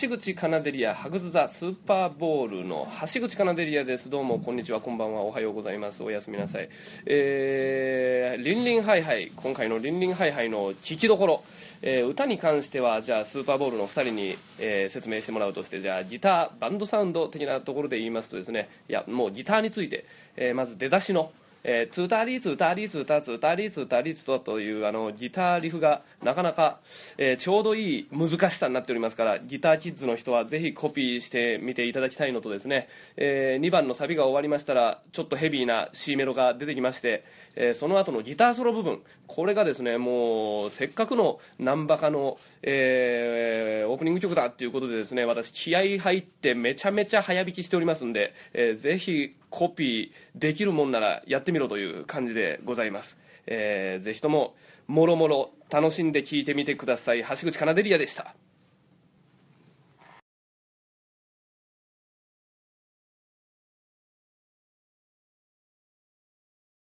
橋口カナデリアハグズ・ザ・スーパーボールの橋口カナデリアですどうもこんにちはこんばんはおはようございますおやすみなさいえー、リンリンハイハイ今回のリンリンハイハイの聞きどころ、えー、歌に関してはじゃあスーパーボールの2人に、えー、説明してもらうとしてじゃあギターバンドサウンド的なところで言いますとですねいやもうギターについて、えー、まず出だしのえー、ツータリーツータリーツータツータリーツータリーツタというあのギターリフがなかなか、えー、ちょうどいい難しさになっておりますからギターキッズの人はぜひコピーしてみていただきたいのとですね、えー、2番のサビが終わりましたらちょっとヘビーな C メロが出てきまして、えー、その後のギターソロ部分これがですねもうせっかくのンバカの、えー、オープニング曲だっていうことでですね私気合入ってめちゃめちゃ早弾きしておりますんで、えー、ぜひコピーできるもんならやってみろという感じでございます、えー、ぜひとももろもろ楽しんで聞いてみてください橋口カナデリアでした